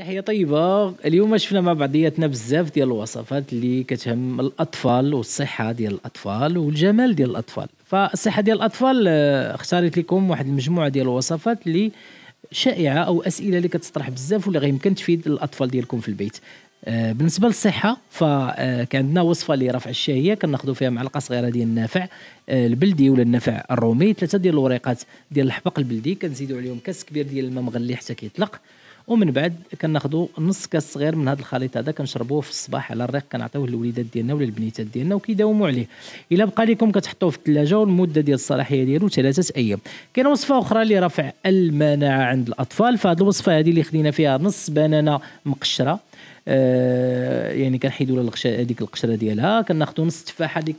تحية طيبة اليوم شفنا مع بعضياتنا بزاف ديال الوصفات اللي كتهم الأطفال والصحة ديال الأطفال والجمال ديال الأطفال فالصحة ديال الأطفال آه، اختاريت لكم واحد المجموعة ديال الوصفات اللي شائعة أو أسئلة اللي كتطرح بزاف واللي غيمكن تفيد الأطفال ديالكم في البيت آه، بالنسبه للصحه فكان آه، عندنا وصفه لرفع الشهيه كناخذوا فيها معلقه صغيره ديال النافع البلدي ولا النافع الرومي ثلاثه ديال الوريقات ديال الحبق البلدي كنزيدوا عليهم كاس كبير ديال الماء مغلي حتى كيطلق ومن بعد كناخذوا نص كاس صغير من هذا الخليط هذا كنشربوه في الصباح على الريق كنعطيوه للوليدات ديالنا ولا البنيتات ديالنا وكيداوموا عليه الا بقى لكم كتحطوه في الثلاجه والمده ديال الصلاحيه ديالو ثلاثه ايام كاين وصفه اخرى لرفع المناعه عند الاطفال فهاد الوصفه هذه اللي خدينا فيها نص بنانه مقشره آه يعني كنحيدوا لها القشره هذيك القشره ديالها كناخذوا نص تفاحه اللي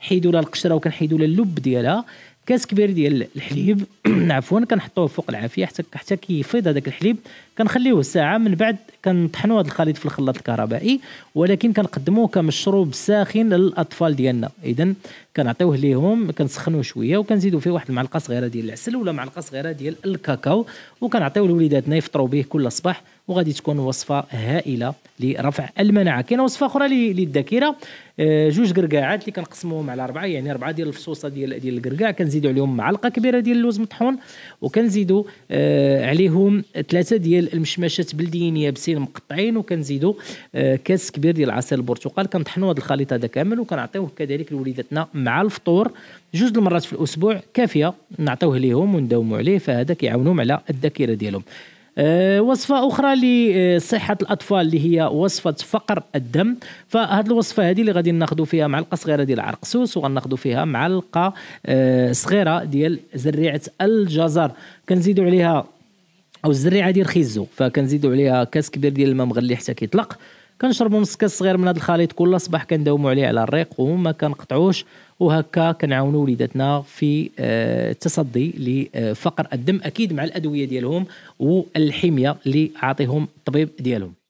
كنحيدوا لها القشره وكنحيدوا لها اللب ديالها كاس كبير ديال الحليب عفوا كنحطوه فوق العافيه حتى حتى كيفيض هذاك الحليب كنخليوه ساعه من بعد كنطحنوا هذا الخليط في الخلاط الكهربائي ولكن كنقدموه كمشروب ساخن للاطفال ديالنا اذا كنعطيوه ليهم كنسخنوه شويه وكنزيدوا فيه واحد المعلقه صغيره ديال العسل ولا معلقه صغيره ديال الكاكاو وكنعطيوه لوليداتنا يفطروا به كل صباح وغادي تكون وصفه هائله لرفع المناعه كاينه وصفه اخرى للذاكره آه، جوج قرقاعات اللي كنقسموهم على اربعه يعني اربعه ديال الفصوصه ديال ديال القرقاع كنزيدوا عليهم معلقه كبيره ديال اللوز مطحون وكنزيدوا آه عليهم ثلاثه ديال المشمشات بلديين يابسين مقطعين وكنزيدوا آه كاس كبير ديال عسل البرتقال كنطحنوا هذا الخليط هذا كامل وكنعطيوه كذلك لوليداتنا مع الفطور جوج المرات في الاسبوع كافيه نعطيوه ليهم ونداوموا عليه فهذا كيعاونهم على الذاكره ديالهم آه، وصفه اخرى لصحه الاطفال اللي هي وصفه فقر الدم فهاد الوصفه هذه اللي غادي ناخذ فيها معلقه صغيره ديال عرقسوس وغناخذ فيها معلقه آه، صغيره ديال زريعه الجزر كنزيدوا عليها او الزريعه ديال خيزو فكنزيدوا عليها كاس كبير ديال الماء مغلي حتى كيطلق كنشربوا نص كاس صغير من هذا الخليط كل صباح كنداوموا عليه على الريق وما كنقطعوش وهكا كنعاونوا وليداتنا في آه، التصدي لفقر الدم اكيد مع الادويه ديالهم والحميه اللي عاطيهم الطبيب ديالهم